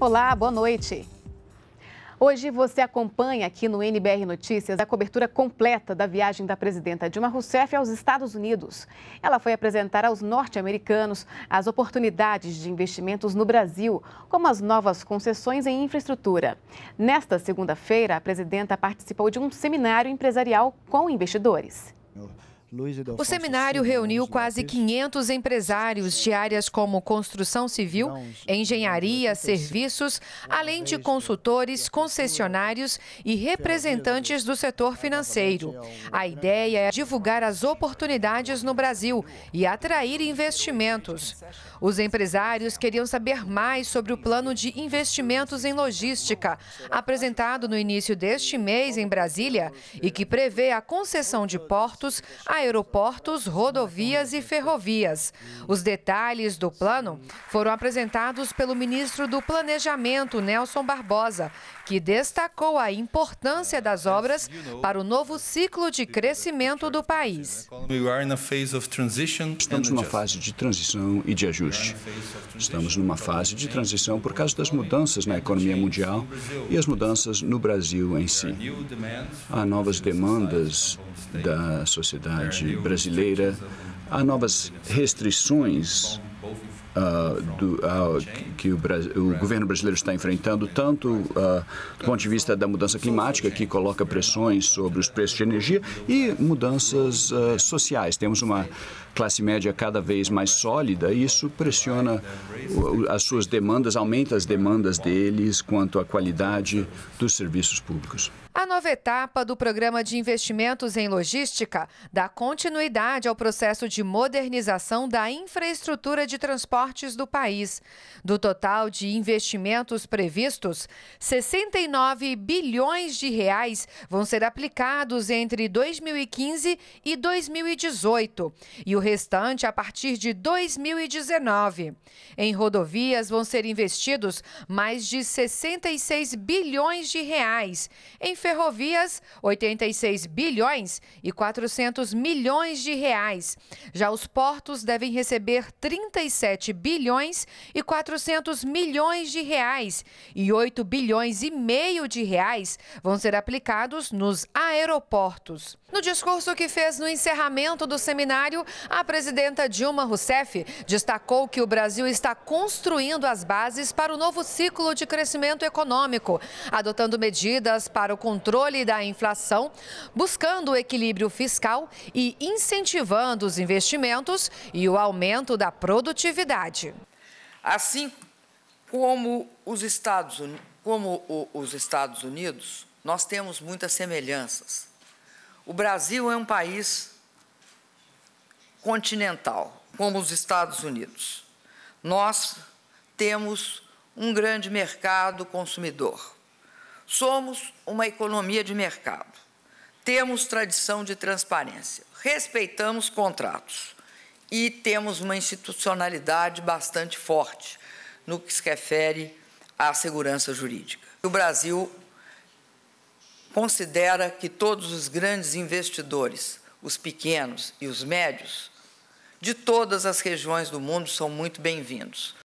Olá, boa noite. Hoje você acompanha aqui no NBR Notícias a cobertura completa da viagem da presidenta Dilma Rousseff aos Estados Unidos. Ela foi apresentar aos norte-americanos as oportunidades de investimentos no Brasil, como as novas concessões em infraestrutura. Nesta segunda-feira, a presidenta participou de um seminário empresarial com investidores. O seminário reuniu quase 500 empresários de áreas como construção civil, engenharia, serviços, além de consultores, concessionários e representantes do setor financeiro. É a ideia é divulgar as oportunidades no Brasil e atrair investimentos. Os empresários queriam saber mais sobre o plano de investimentos em logística, apresentado no início deste mês em Brasília e que prevê a concessão de portos, a aeroportos, rodovias e ferrovias. Os detalhes do plano foram apresentados pelo ministro do Planejamento, Nelson Barbosa, que destacou a importância das obras para o novo ciclo de crescimento do país. Estamos numa fase de transição e de ajuste. Estamos numa fase de transição por causa das mudanças na economia mundial e as mudanças no Brasil em si. Há novas demandas da sociedade brasileira há novas restrições uh, do, uh, que o, Brasil, o, governo brasileiro está enfrentando, tanto uh, do ponto de vista da mudança climática, que coloca pressões sobre os preços de energia, e mudanças uh, sociais. Temos uma classe média cada vez mais sólida e isso pressiona as suas demandas, aumenta as demandas deles quanto à qualidade dos serviços públicos. A nova etapa do Programa de Investimentos em Logística dá continuidade ao processo de modernização da infraestrutura de transporte nortes do país. Do total de investimentos previstos, 69 bilhões de reais vão ser aplicados entre 2015 e 2018 e o restante a partir de 2019. Em rodovias vão ser investidos mais de 66 bilhões de reais, em ferrovias 86 bilhões e 400 milhões de reais. Já os portos devem receber 37 7 bilhões e 400 milhões de reais e 8 bilhões e meio de reais vão ser aplicados nos aeroportos. No discurso que fez no encerramento do seminário, a presidenta Dilma Rousseff destacou que o Brasil está construindo as bases para o novo ciclo de crescimento econômico, adotando medidas para o controle da inflação, buscando o equilíbrio fiscal e incentivando os investimentos e o aumento da produtividade. Assim como os Estados, como os Estados Unidos, nós temos muitas semelhanças. O Brasil é um país continental, como os Estados Unidos. Nós temos um grande mercado consumidor. Somos uma economia de mercado. Temos tradição de transparência. Respeitamos contratos e temos uma institucionalidade bastante forte no que se refere à segurança jurídica. O Brasil considera que todos os grandes investidores, os pequenos e os médios, de todas as regiões do mundo são muito bem-vindos.